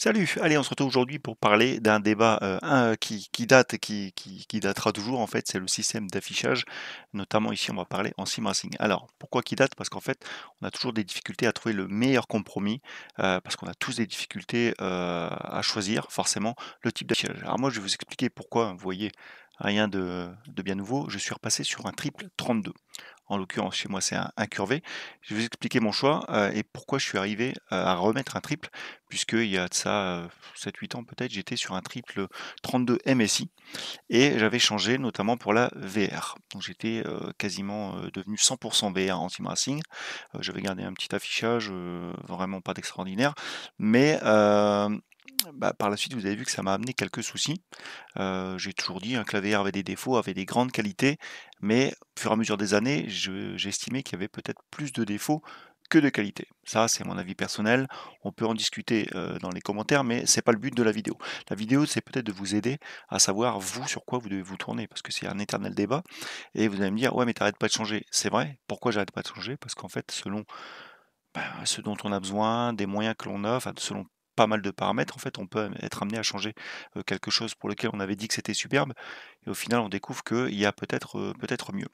Salut, allez, on se retrouve aujourd'hui pour parler d'un débat euh, euh, qui, date, et qui, datera toujours en fait, c'est le système d'affichage, notamment ici on va parler en simracing. Alors pourquoi qui date Parce qu'en fait on a toujours des difficultés à trouver le meilleur compromis, euh, parce qu'on a tous des difficultés à choisir forcément le type d'affichage. Alors moi je vais vous expliquer pourquoi, vous voyez, rien de, de bien nouveau, je suis repassé sur un triple 32 en l'occurrence chez moi c'est un incurvé. Je vais vous expliquer mon choix euh, et pourquoi je suis arrivé euh, à remettre un triple, Puisque il y a de ça 7-8 euh, ans peut-être, j'étais sur un triple 32 MSI et j'avais changé notamment pour la VR. Donc j'étais quasiment devenu 100% VR en team racing. j'avais gardé un petit affichage, vraiment pas d'extraordinaire, mais bah, par la suite, vous avez vu que ça m'a amené quelques soucis. Euh, j'ai toujours dit un clavier avait des défauts, avait des grandes qualités, mais au fur et à mesure des années, j'estimais qu'il y avait peut-être plus de défauts que de qualités Ça, c'est mon avis personnel. On peut en discuter euh, dans les commentaires, mais c'est pas le but de la vidéo. La vidéo, c'est peut-être de vous aider à savoir vous sur quoi vous devez vous tourner, parce que c'est un éternel débat. Et vous allez me dire, ouais, mais t'arrêtes pas de changer. C'est vrai. Pourquoi j'arrête pas de changer Parce qu'en fait, selon bah, ce dont on a besoin, des moyens que l'on a enfin selon pas mal de paramètres, en fait, on peut être amené à changer quelque chose pour lequel on avait dit que c'était superbe, et au final, on découvre qu'il y a peut-être peut-être mieux.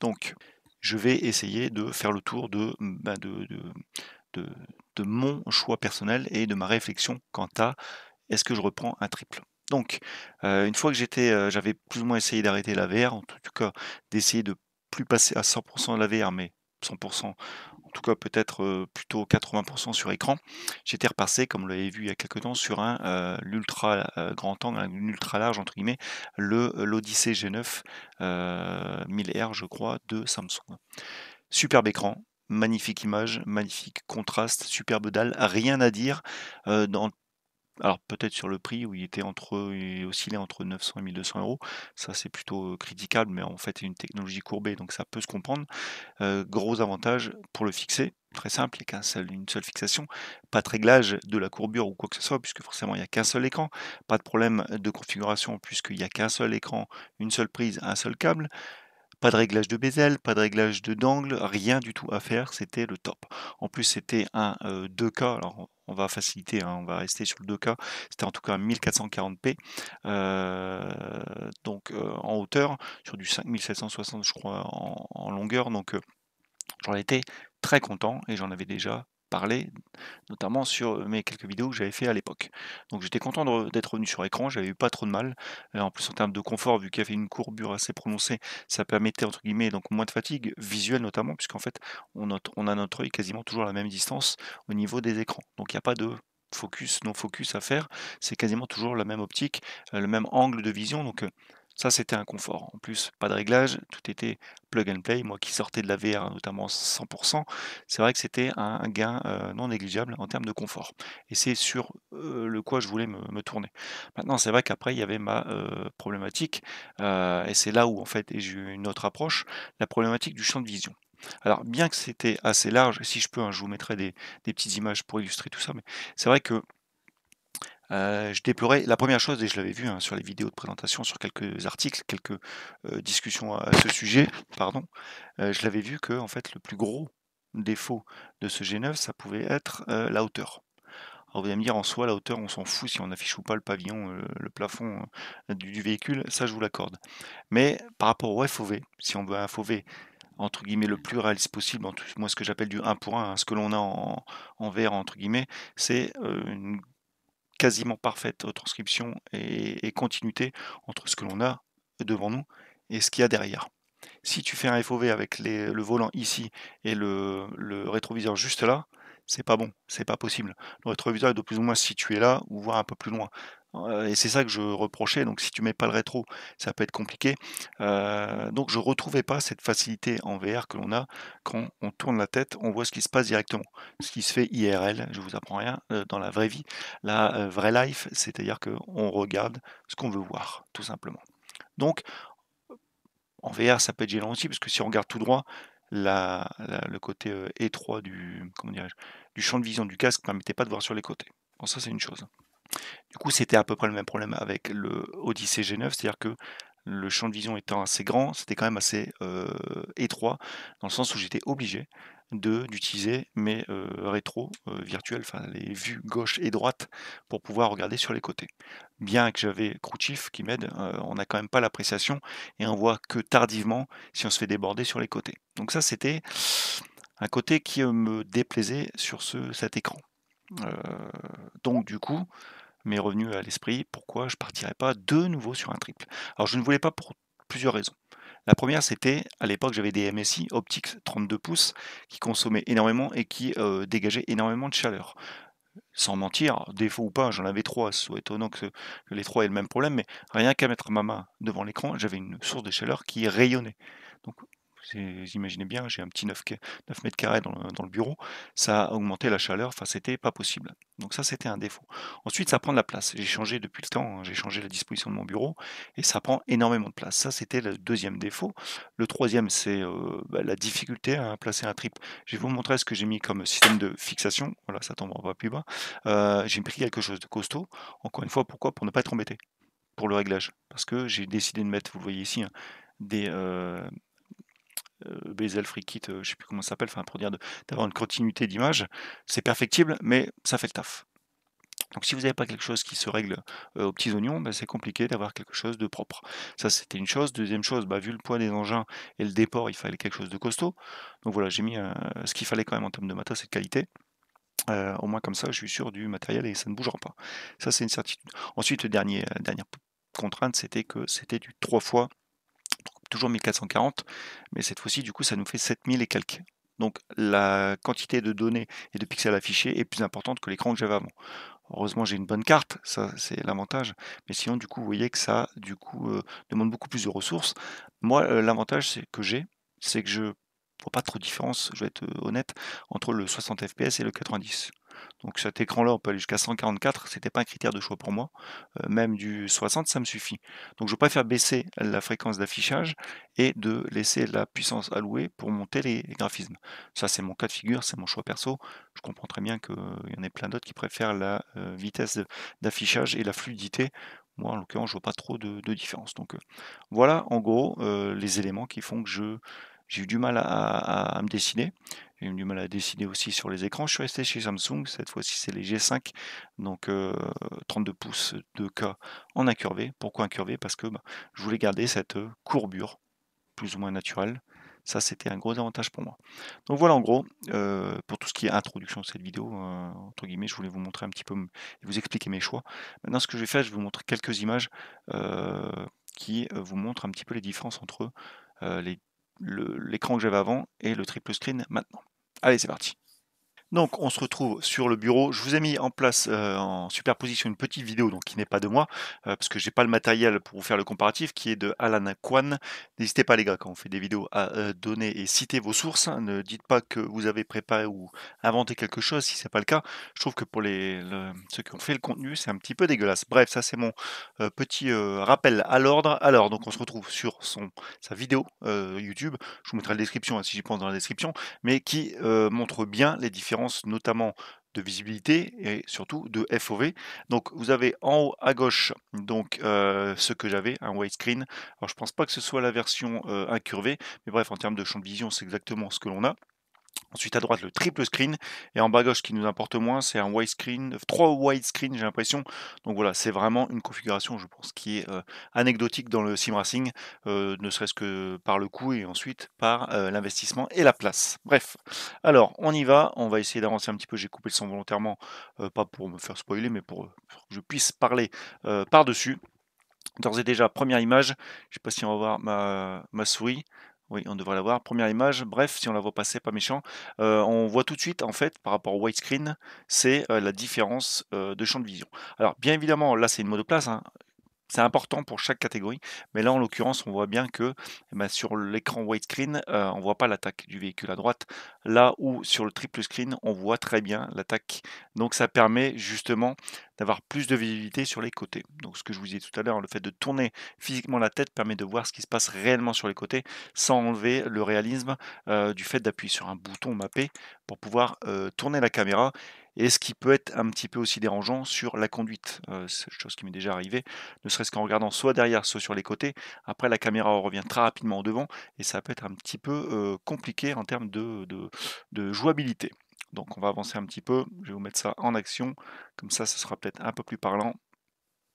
Donc, je vais essayer de faire le tour mmh, bah, de, de, de, mon choix personnel et de ma réflexion quant à est-ce que je reprends un triple. Donc, une fois que j'étais, j'avais plus ou moins essayé d'arrêter la VR, en tout cas d'essayer de plus passer à 100% de la VR, mais 100% peut-être plutôt 80% sur écran, j'étais repassé, comme vous l'avez vu il y a quelques temps, sur un ultra grand angle, un ultra large entre guillemets, le l'Odyssée G9 1000R je crois de Samsung. Superbe écran, magnifique image, magnifique contraste, superbe dalle, rien à dire dans dans alors peut-être sur le prix où il était entre, oscillait entre 900 et 1200 euros, ça c'est plutôt critiquable, mais en fait c'est une technologie courbée, donc ça peut se comprendre. gros avantage pour le fixer, très simple, il n'y a qu'une seule fixation, pas de réglage de la courbure ou quoi que ce soit, puisque forcément il n'y a qu'un seul écran, pas de problème de configuration, puisqu'il n'y a qu'un seul écran, une seule prise, un seul câble. Pas de réglage de bezel, pas de réglage de d'angle, rien du tout à faire, c'était le top. En plus, c'était un 2K, alors faciliter, hein, on va rester sur le 2K. C'était en tout cas 1440p. Euh, donc euh, en hauteur, sur du 5760 je crois en longueur. Donc euh, j'en étais très content et j'en avais déjà parler notamment sur euh, mes quelques vidéos que j'avais fait à l'époque. Donc j'étais content d'être revenu sur écran, j'avais eu pas trop de mal. Euh, en plus en termes de confort, vu qu'il y avait une courbure assez prononcée, ça permettait entre guillemets donc moins de fatigue, visuelle notamment, puisqu'en fait on, a notre œil quasiment toujours à la même distance au niveau des écrans. Donc il n'y a pas de focus, non focus à faire, c'est quasiment toujours la même optique, euh, le même angle de vision, donc ça, c'était un confort. En plus, pas de réglage, tout était plug and play. Moi qui sortais de la VR, hein, notamment 100%, c'est vrai que c'était un gain euh, non négligeable en termes de confort. Et c'est sur euh, le quoi je voulais me, tourner. Maintenant, c'est vrai qu'après, il y avait ma euh, problématique, et c'est là où, en fait, j'ai eu une autre approche, la problématique du champ de vision. Alors, bien que c'était assez large, si je peux, hein, je vous mettrai des, petites images pour illustrer tout ça, mais c'est vrai que euh, je déplorais la première chose, et je l'avais vu hein, sur les vidéos de présentation, sur quelques articles, quelques euh, discussions à, ce sujet, pardon, euh, je l'avais vu que en fait le plus gros défaut de ce G9, ça pouvait être la hauteur. Alors vous allez me dire en soi la hauteur, on s'en fout si on affiche ou pas le pavillon, le, plafond du, véhicule, ça je vous l'accorde. Mais par rapport au FOV, si on veut un FOV entre guillemets le plus réaliste possible, en tout, moi ce que j'appelle du 1 pour 1, hein, ce que l'on a en, en, vert entre guillemets, c'est une quasiment parfaite euh, transcription et, et continuité entre ce que l'on a devant nous et ce qu'il y a derrière. Si tu fais un FOV avec le volant ici et le, rétroviseur juste là, c'est pas bon, c'est pas possible. Le rétroviseur est de plus ou moins situé là, ou voire un peu plus loin. Hein, et c'est ça que je reprochais. Donc si tu mets pas le rétro, ça peut être compliqué. Euh, donc je retrouvais pas cette facilité en VR que l'on a quand on tourne la tête, on voit ce qui se passe directement. Ce qui se fait IRL, je vous apprends rien, euh, dans la vraie vie, la euh, vraie life, c'est-à-dire qu'on regarde ce qu'on veut voir, tout simplement. Donc en VR, ça peut être gênant aussi, parce que si on regarde tout droit, le côté étroit du, du champ de vision du casque ne permettait pas de voir sur les côtés. ça c'est une chose. Du coup, c'était à peu près le même problème avec le Odyssey G9, c'est-à-dire que le champ de vision étant assez grand, c'était quand même assez euh, étroit, dans le sens où j'étais obligé d'utiliser mes rétro euh, rétros euh, virtuels, enfin les vues gauche et droite, pour pouvoir regarder sur les côtés. Bien que j'avais Crouchif qui m'aide, on n'a quand même pas l'appréciation, et on voit que tardivement si on se fait déborder sur les côtés. Donc ça, c'était un côté qui me déplaisait sur cet écran. donc du coup, mais revenu à l'esprit pourquoi je partirais pas de nouveau sur un triple. Alors je ne voulais pas pour plusieurs raisons. La première, c'était à l'époque, j'avais des MSI optiques 32 pouces qui consommaient énormément et qui euh, dégageaient énormément de chaleur. Sans mentir, défaut ou pas, j'en avais trois, c'est étonnant que, les trois aient le même problème, mais rien qu'à mettre ma main devant l'écran, j'avais une source de chaleur qui rayonnait. Donc vous imaginez bien, j'ai un petit 9, 9 mètres carrés dans, le bureau, ça a augmenté la chaleur, enfin c'était pas possible. Donc ça c'était un défaut. Ensuite ça prend de la place, j'ai changé depuis le temps, hein, j'ai changé la disposition de mon bureau et ça prend énormément de place. Ça c'était le deuxième défaut. Le troisième c'est euh, bah, la difficulté à placer un trip. Je vais vous montrer ce que j'ai mis comme système de fixation, voilà ça tombera pas plus bas. Euh, j'ai pris quelque chose de costaud, encore une fois pourquoi Pour ne pas être embêté pour le réglage parce que j'ai décidé de mettre, vous voyez ici, hein, des, euh, euh, Bezel kit, euh, je sais plus comment ça s'appelle, pour dire d'avoir une continuité d'image, c'est perfectible, mais ça fait le taf. Donc si vous n'avez pas quelque chose qui se règle euh, aux petits oignons, ben, c'est compliqué d'avoir quelque chose de propre. Ça c'était une chose. Deuxième chose, bah, vu le poids des engins et le déport, il fallait quelque chose de costaud. Donc voilà, j'ai mis ce qu'il fallait quand même en termes de matos et de qualité. au moins comme ça, je suis sûr du matériel et ça ne bougera pas. Ça c'est une certitude. Ensuite, dernier, dernière contrainte, c'était que c'était du 3 fois toujours 1440, mais cette fois-ci, du coup, ça nous fait 7000 et quelques. Donc la quantité de données et de pixels affichés est plus importante que l'écran que j'avais avant. Heureusement, j'ai une bonne carte, ça c'est l'avantage. Mais sinon, du coup, vous voyez que ça, du coup, euh, demande beaucoup plus de ressources. Moi, euh, l'avantage que j'ai, c'est que je vois pas trop de différence, je vais être euh, honnête, entre le 60 fps et le 90. Donc cet écran-là, on peut aller jusqu'à 144, c'était pas un critère de choix pour moi. Euh, même du 60, ça me suffit. Donc je préfère baisser la fréquence d'affichage et de laisser la puissance allouée pour monter les graphismes. Ça, c'est mon cas de figure, c'est mon choix perso. Je comprends très bien qu'il euh, y en ait plein d'autres qui préfèrent la euh, vitesse d'affichage et la fluidité moi en l'occurrence je vois pas trop de, différence donc voilà en gros les éléments qui font que je j'ai eu du mal à, me dessiner. J'ai eu du mal à dessiner aussi sur les écrans. Je suis resté chez Samsung. Cette fois-ci, c'est les G5. Donc, 32 euh, pouces de k en incurvé. Pourquoi incurvé Parce que bah, je voulais garder cette euh, courbure plus ou moins naturelle. Ça, c'était un gros avantage pour moi. Donc voilà, en gros, euh, pour tout ce qui est introduction de cette vidéo, entre guillemets, je voulais vous montrer un petit peu, vous expliquer mes choix. Maintenant, ce que je vais faire, je vais vous montrer quelques images qui vous montrent un petit peu les différences entre les l'écran que j'avais avant et le triple screen maintenant. Allez, c'est parti. Donc on se retrouve sur le bureau. Je vous ai mis en place euh, en superposition une petite vidéo donc qui n'est pas de moi euh, parce que j'ai pas le matériel pour vous faire le comparatif qui est de Alan Kwan. N'hésitez pas les gars quand on fait des vidéos à euh, donner et citer vos sources. Hein. Ne dites pas que vous avez préparé ou inventé quelque chose si c'est pas le cas. Je trouve que pour les ceux qui ont fait le contenu c'est un petit peu dégueulasse. Bref ça c'est mon petit rappel à l'ordre. Alors donc on se retrouve sur son sa vidéo YouTube. Je vous mettrai la description hein, si j'y pense dans la description mais qui montre bien les différents notamment de visibilité et surtout de FOV. Donc vous avez en haut à gauche donc euh, ce que j'avais, un widescreen. Alors je pense pas que ce soit la version euh, incurvée, mais bref en termes de champ de vision c'est exactement ce que l'on a. Ensuite à droite le triple screen et en bas à gauche ce qui nous importe moins c'est un widescreen, wide widescreen j'ai l'impression. Donc voilà c'est vraiment une configuration je pense qui est euh, anecdotique dans le simracing, euh, ne serait-ce que par le coût et ensuite par euh, l'investissement et la place. Bref, alors on y va, on va essayer d'avancer un petit peu, j'ai coupé le son volontairement, pas pour me faire spoiler mais pour, que je puisse parler par-dessus. D'ores et déjà, première image, je ne sais pas si on va voir ma souris. Oui, on devrait la voir. Première image, bref, si on la voit passer, pas méchant. Euh, on voit tout de suite, en fait, par rapport au widescreen, c'est euh, la différence euh, de champ de vision. Alors, bien évidemment, là, c'est une place, Hein c'est important pour chaque catégorie, mais là en l'occurrence on voit bien que eh ben, sur l'écran widescreen screen euh, on voit pas l'attaque du véhicule à droite, là où sur le triple screen on voit très bien l'attaque. Donc ça permet justement d'avoir plus de visibilité sur les côtés. Donc ce que je vous disais tout à l'heure, le fait de tourner physiquement la tête permet de voir ce qui se passe réellement sur les côtés sans enlever le réalisme euh, du fait d'appuyer sur un bouton mappé pour pouvoir euh, tourner la caméra et ce qui peut être un petit peu aussi dérangeant sur la conduite, euh, chose qui m'est déjà arrivée, ne serait-ce qu'en regardant soit derrière, soit sur les côtés. Après, la caméra revient très rapidement devant et ça peut être un petit peu euh, compliqué en termes de, jouabilité. Donc on va avancer un petit peu, je vais vous mettre ça en action, comme ça ce sera peut-être un peu plus parlant.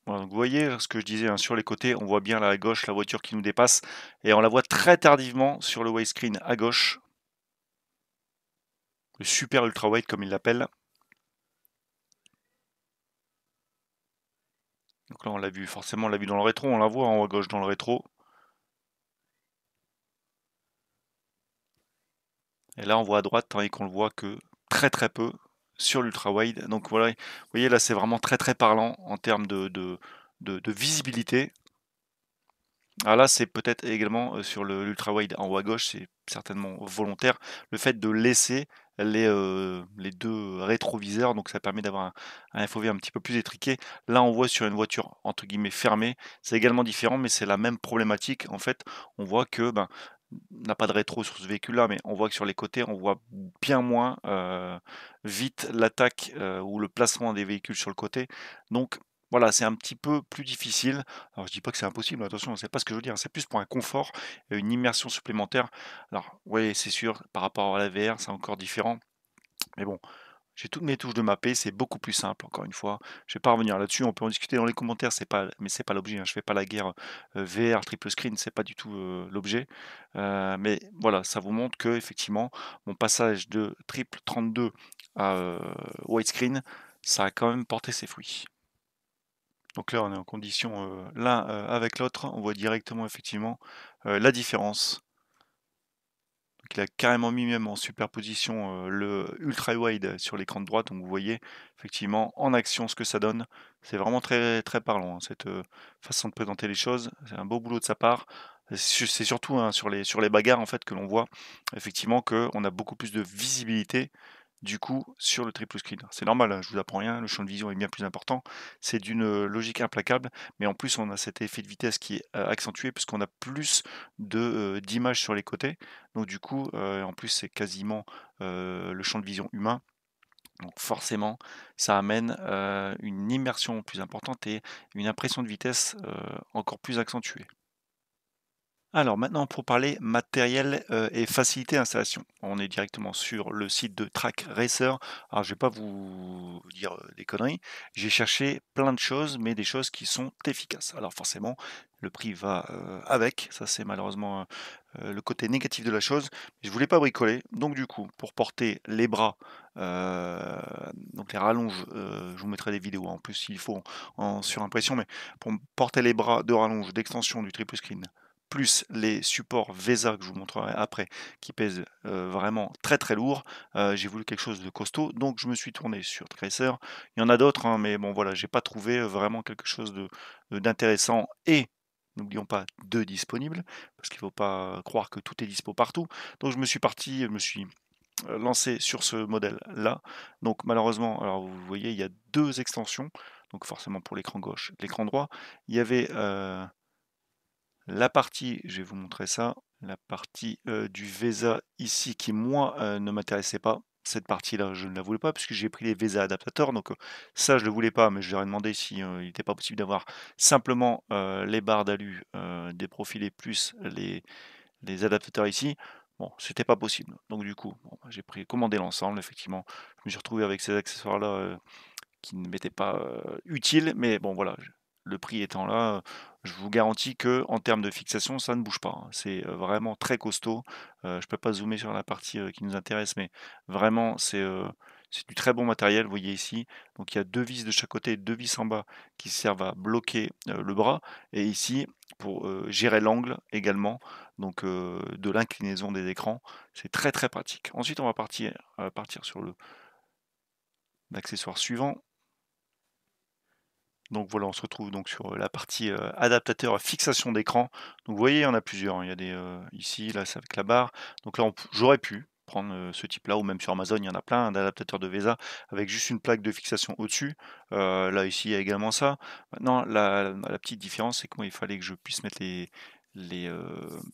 donc vous voyez ce que je disais hein, sur les côtés, on voit bien là à gauche la voiture qui nous dépasse et on la voit très tardivement sur le widescreen à gauche. Le super ultra wide comme il l'appelle. Donc là, on l'a vu, forcément, on l'a vu dans le rétro, on la voit en hein, haut à gauche dans le rétro. Et là, on voit à droite, hein, tandis qu'on le voit que très très peu sur l'ultra-wide. Donc voilà, vous voyez, là, c'est vraiment très très parlant en termes de, de visibilité. Alors ah, là, c'est peut-être également euh, sur l'ultra-wide en haut à gauche, c'est certainement volontaire, le fait de laisser les, euh, les deux rétroviseurs, donc ça permet d'avoir un, FOV un petit peu plus étriqué. Là, on voit sur une voiture entre guillemets fermée, c'est également différent, mais c'est la même problématique. En fait, on voit que ben, n'a pas de rétro sur ce véhicule-là, mais on voit que sur les côtés, on voit bien moins euh, vite l'attaque euh, ou le placement des véhicules sur le côté. Donc voilà, c'est un petit peu plus difficile. Alors je dis pas que c'est impossible, attention, c'est pas ce que je veux dire. Hein, c'est plus pour un confort et une immersion supplémentaire. Alors oui, c'est sûr, par rapport à la VR, c'est encore différent. Mais bon, j'ai toutes mes touches de mappé c'est beaucoup plus simple, encore une fois. Je ne vais pas revenir là-dessus, on peut en discuter dans les commentaires, c'est pas, mais c'est pas l'objet. Hein, je ne fais pas la guerre euh, VR, triple screen, c'est pas du tout euh, l'objet. Euh, mais voilà, ça vous montre que effectivement, mon passage de triple 32 à widescreen, ça a quand même porté ses fruits. Donc là, on est en condition euh, l'un euh, avec l'autre. On voit directement, effectivement, euh, la différence. il a carrément mis même en superposition le ultra wide sur l'écran de droite. Donc vous voyez, effectivement, en action ce que ça donne. C'est vraiment très, très parlant, hein, cette façon de présenter les choses. C'est un beau boulot de sa part c'est surtout hein, sur, les, sur les bagarres en fait que l'on voit effectivement qu'on a beaucoup plus de visibilité du coup sur le triple screen. C'est normal, hein, je vous apprends rien, le champ de vision est bien plus important. C'est d'une euh, logique implacable, mais en plus on a cet effet de vitesse qui est euh, accentué puisqu'on a plus euh, d'images sur les côtés. Donc du coup, en plus c'est quasiment le champ de vision humain. Donc forcément, ça amène une immersion plus importante et une impression de vitesse encore plus accentuée. Alors maintenant pour parler matériel euh, et facilité d'installation. On est directement sur le site de Track Racer. Alors je vais pas vous dire euh, des conneries. J'ai cherché plein de choses, mais des choses qui sont efficaces. Alors forcément, le prix va euh, avec. Ça c'est malheureusement le côté négatif de la chose. Je voulais pas bricoler. Donc du coup, pour porter les bras, donc les rallonges, je vous mettrai des vidéos en plus s'il faut en, en surimpression, mais pour porter les bras de rallonge, d'extension du triple screen plus les supports VESA que je vous montrerai après, qui pèsent vraiment très très lourd. j'ai voulu quelque chose de costaud, donc je me suis tourné sur Tracer. Il y en a d'autres, hein, mais bon voilà, j'ai pas trouvé vraiment quelque chose d'intéressant et n'oublions pas de disponible, parce qu'il ne faut pas croire que tout est dispo partout. Donc je me suis parti, je me suis lancé sur ce modèle là. Donc malheureusement, alors vous voyez, il y a deux extensions, donc forcément pour l'écran gauche, l'écran droit. Il y avait la partie, je vais vous montrer ça, la partie euh, du VESA ici qui moi euh, ne m'intéressait pas. Cette partie-là, je ne la voulais pas puisque j'ai pris les VESA adaptateurs. Donc euh, ça, je ne le voulais pas, mais je leur ai demandé s'il il n'était pas possible d'avoir simplement les barres d'alu profilés plus les, adaptateurs ici. Bon, c'était pas possible. Donc du coup, bah, j'ai pris commandé l'ensemble. Effectivement, je me suis retrouvé avec ces accessoires-là qui ne m'étaient pas utiles. Mais bon, voilà, le prix étant là, je vous garantis que en termes de fixation, ça ne bouge pas. Hein. C'est vraiment très costaud. je ne peux pas zoomer sur la partie qui nous intéresse, mais vraiment, c'est du très bon matériel, vous voyez ici. Donc il y a deux vis de chaque côté, deux vis en bas qui servent à bloquer le bras. Et ici, pour gérer l'angle également, donc de l'inclinaison des écrans. C'est très très pratique. Ensuite, on va partir, euh, sur l'accessoire suivant. Donc voilà, on se retrouve donc sur la partie adaptateur à fixation d'écran. vous voyez, il y en a plusieurs. Hein. Il y a des ici, là c'est avec la barre. Donc là, j'aurais pu prendre ce type-là, ou même sur Amazon, il y en a plein d'adaptateurs de VESA avec juste une plaque de fixation au-dessus. là ici, il y a également ça. Maintenant, la, petite différence, c'est que il fallait que je puisse mettre les, les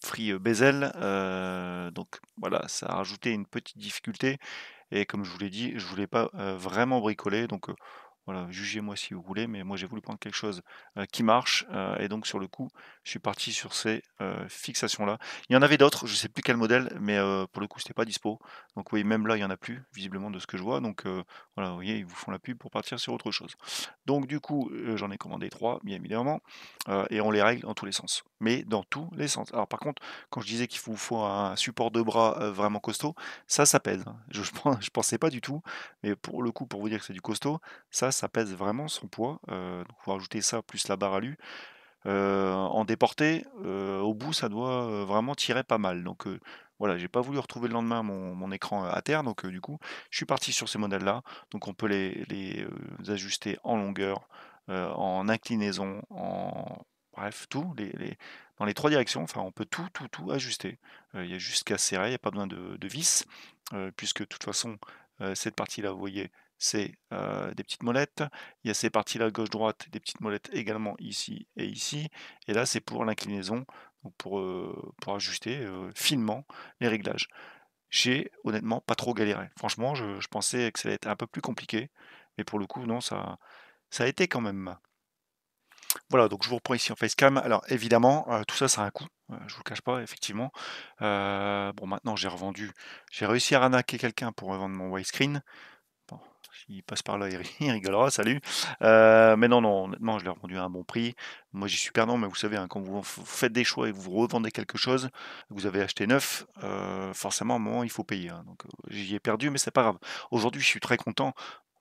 free bezel. donc voilà, ça a rajouté une petite difficulté. Et comme je vous l'ai dit, je voulais pas vraiment bricoler. Donc voilà, jugez-moi si vous voulez, mais moi j'ai voulu prendre quelque chose qui marche. et donc sur le coup, je suis parti sur ces fixations-là. Il y en avait d'autres, je ne sais plus quel modèle, mais pour le coup, n'était pas dispo. Donc oui, même là, il n'y en a plus, visiblement, de ce que je vois. Donc vous voyez, ils vous font la pub pour partir sur autre chose. Donc du coup, euh, j'en ai commandé trois, bien évidemment, euh, et on les règle dans tous les sens. Mais dans tous les sens. Alors par contre, quand je disais qu'il vous faut un support de bras euh, vraiment costaud, ça, ça pèse. Hein. Je ne je pensais pas du tout, mais pour le coup, pour vous dire que c'est du costaud, ça, ça pèse vraiment son poids. donc pour rajouter ça plus la barre à lui. en déporté, au bout, ça doit vraiment tirer pas mal. Donc voilà, j'ai pas voulu retrouver le lendemain mon, écran à terre, donc du coup, je suis parti sur ces modèles-là. Donc on peut les, les ajuster en longueur, en inclinaison, en bref, tout, dans les trois directions. Enfin, on peut tout, tout, tout ajuster. Il y a juste qu'à serrer, il n'y a pas besoin de, vis, puisque de toute façon, cette partie-là, vous voyez, c'est des petites molettes. Il y a ces parties-là, gauche-droite, des petites molettes également ici et ici. Et là, c'est pour l'inclinaison. Euh, pour, ajuster euh, finement les réglages. J'ai honnêtement pas trop galéré. Franchement, je, pensais que ça allait être un peu plus compliqué, mais pour le coup, non, ça, a été quand même. Voilà, donc je vous reprends ici en facecam. Alors évidemment, euh, tout ça, ça a un coût. je vous le cache pas, effectivement. bon, maintenant, j'ai revendu. J'ai réussi à ranaquer quelqu'un pour revendre mon widescreen il passe par là, il rigolera, salut. Euh, mais non, non, honnêtement, je l'ai revendu à un bon prix. Moi, j'ai super non, mais vous savez, hein, quand vous faites des choix et que vous revendez quelque chose, vous avez acheté neuf, euh, forcément, à un moment, il faut payer. Hein. donc, euh, j'y ai perdu, mais c'est pas grave. Aujourd'hui, je suis très content.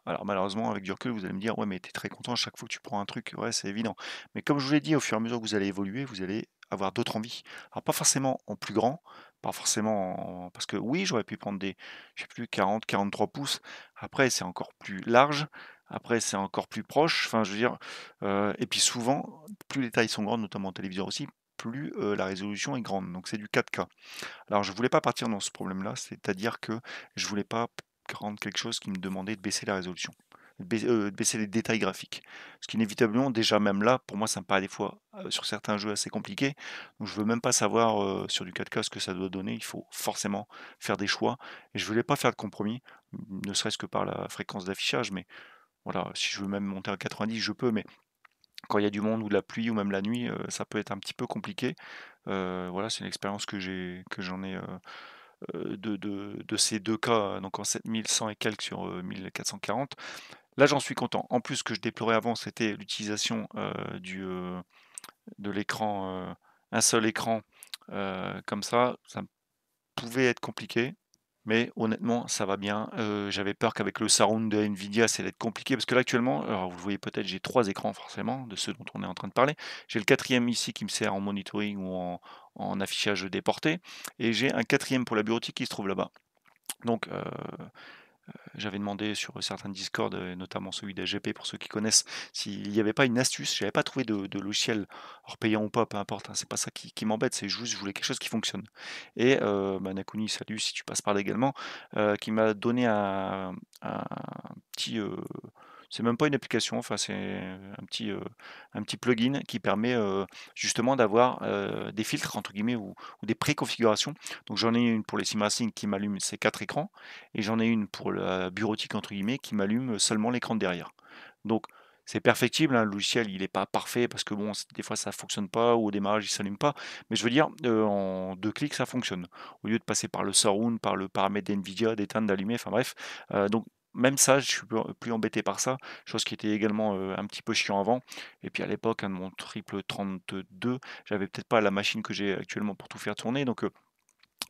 Alors malheureusement, avec du recul, vous allez me dire, ouais, mais es très content chaque fois que tu prends un truc, ouais, c'est évident. Mais comme je vous l'ai dit, au fur et à mesure que vous allez évoluer, vous allez avoir d'autres envies. Alors pas forcément en plus grand, pas forcément. Parce que oui, j'aurais pu prendre des, je sais plus, 40, 43 pouces. Après, c'est encore plus large. Après, c'est encore plus proche. Enfin, je veux dire. Euh, et puis souvent, plus les tailles sont grandes, notamment en téléviseur aussi, plus euh, la résolution est grande. Donc c'est du 4K. Alors je voulais pas partir dans ce problème-là, c'est-à-dire que je voulais pas rendre quelque chose qui me demandait de baisser la résolution de euh, baisser les détails graphiques. Ce qui inévitablement, déjà même là, pour moi, ça me paraît des fois euh, sur certains jeux assez compliqué. Donc je veux même pas savoir euh, sur du 4K ce que ça doit donner. Il faut forcément faire des choix. Et je voulais pas faire de compromis, ne serait-ce que par la fréquence d'affichage. Mais voilà, si je veux même monter à 90, je peux. Mais quand il y a du monde ou de la pluie ou même la nuit, ça peut être un petit peu compliqué. voilà, c'est une expérience que j'ai, que j'en ai. De, de, ces deux cas, donc en 7100 et quelques sur 1440. Là, j'en suis content. En plus, ce que je déplorais avant, c'était l'utilisation du de l'écran, un seul écran comme ça. Ça pouvait être compliqué, mais honnêtement, ça va bien. J'avais peur qu'avec le surround de Nvidia, ça allait être compliqué parce que là, actuellement, alors, vous le voyez peut-être, j'ai trois écrans forcément de ceux dont on est en train de parler. J'ai le quatrième ici qui me sert en monitoring ou en, en affichage déporté, et j'ai un quatrième pour la bureautique qui se trouve là-bas. Donc, euh, j'avais demandé sur certains Discord, notamment celui d'AGP pour ceux qui connaissent, s'il n'y avait pas une astuce. Je n'avais pas trouvé de, logiciel, hors payant ou pas, peu importe. Hein, c'est pas ça qui, m'embête, c'est juste je voulais quelque chose qui fonctionne. Et euh, bah, Nakuni, salut si tu passes par là également, euh, qui m'a donné un petit euh, c'est même pas une application, enfin c'est un petit, euh, un petit plugin qui permet euh, justement d'avoir euh, des filtres entre guillemets ou, des préconfigurations. Donc j'en ai une pour les SimRacing qui m'allume ces quatre écrans et j'en ai une pour la bureautique entre guillemets qui m'allume seulement l'écran derrière. Donc c'est perfectible, hein, le logiciel il n'est pas parfait parce que bon des fois ça ne fonctionne pas ou au démarrage il s'allume pas, mais je veux dire en deux clics ça fonctionne. Au lieu de passer par le surround, par le paramètre d'NVIDIA, d'éteindre, d'allumer, enfin bref. donc même ça, je suis plus embêté par ça, chose qui était également un petit peu chiant avant. Et puis à l'époque, un hein, mon triple 32, j'avais peut-être pas la machine que j'ai actuellement pour tout faire tourner, donc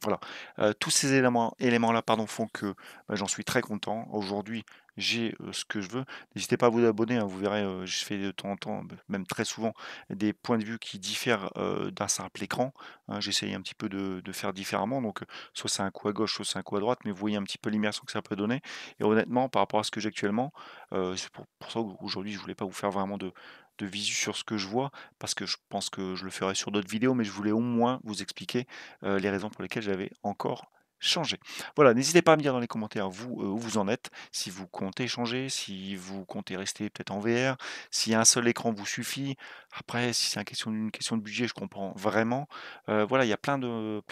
voilà, euh, tous ces éléments-là pardon, font que bah, j'en suis très content. Aujourd'hui, j'ai ce que je veux. N'hésitez pas à vous abonner, hein. vous verrez, je fais de temps en temps, bah, même très souvent, des points de vue qui diffèrent d'un simple écran. Hein. J'essaye un petit peu de, faire différemment, donc soit c'est un coup à gauche, soit c'est un coup à droite, mais vous voyez un petit peu l'immersion que ça peut donner. Et honnêtement, par rapport à ce que j'ai actuellement, c'est pour, ça qu'aujourd'hui je voulais pas vous faire vraiment de, de visu sur ce que je vois, parce que je pense que je le ferai sur d'autres vidéos, mais je voulais au moins vous expliquer les raisons pour lesquelles j'avais encore changer. Voilà, n'hésitez pas à me dire dans les commentaires vous, euh, où vous en êtes, si vous comptez changer, si vous comptez rester peut-être en VR, si un seul écran vous suffit. Après, si c'est une question, de budget, je comprends vraiment. Euh, voilà, il y a plein de,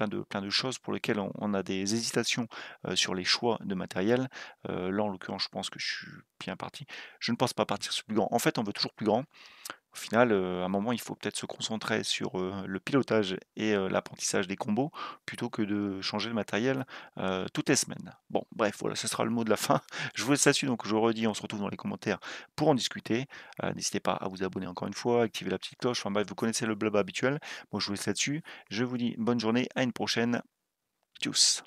choses pour lesquelles on, a des hésitations euh, sur les choix de matériel. là, en l'occurrence, je pense que je suis bien parti. Je ne pense pas partir sur plus grand. En fait, on veut toujours plus grand. Au final, à un moment, il faut peut-être se concentrer sur le pilotage et l'apprentissage des combos plutôt que de changer le matériel toutes les semaines. Bon, bref, voilà, ce sera le mot de la fin. Je vous laisse là-dessus, donc je vous redis, on se retrouve dans les commentaires pour en discuter. N'hésitez pas à vous abonner encore une fois, activer la petite cloche, enfin bref, vous connaissez le blabla habituel. Moi, bon, je vous laisse là-dessus. Je vous dis bonne journée, à une prochaine. Tchuss